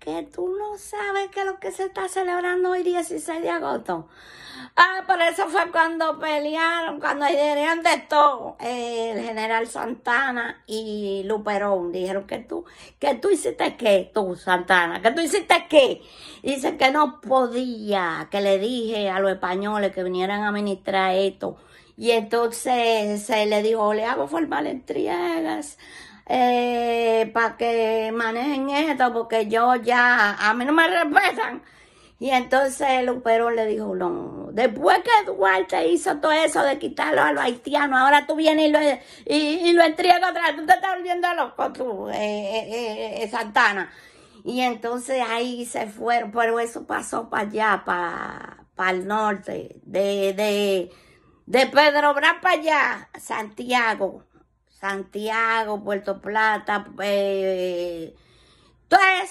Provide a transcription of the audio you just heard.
que tú no sabes que lo que se está celebrando hoy 16 de agosto. Ah, por eso fue cuando pelearon, cuando dijeron de todo, el general Santana y Luperón. Dijeron que tú, que tú hiciste qué, tú Santana, que tú hiciste qué. Dicen que no podía, que le dije a los españoles que vinieran a administrar esto y entonces se eh, le dijo, le hago formal entregas eh, para que manejen esto, porque yo ya, a mí no me respetan. Y entonces el pero le dijo, no, después que Duarte hizo todo eso de quitarlo a los haitianos, ahora tú vienes y lo, y, entregas otra vez, tú te estás volviendo loco, tú, eh, eh Santana. Y entonces ahí se fueron, pero eso pasó para allá, para, para el norte, de, de de Pedro Bran para allá, Santiago, Santiago, Puerto Plata, eh, todas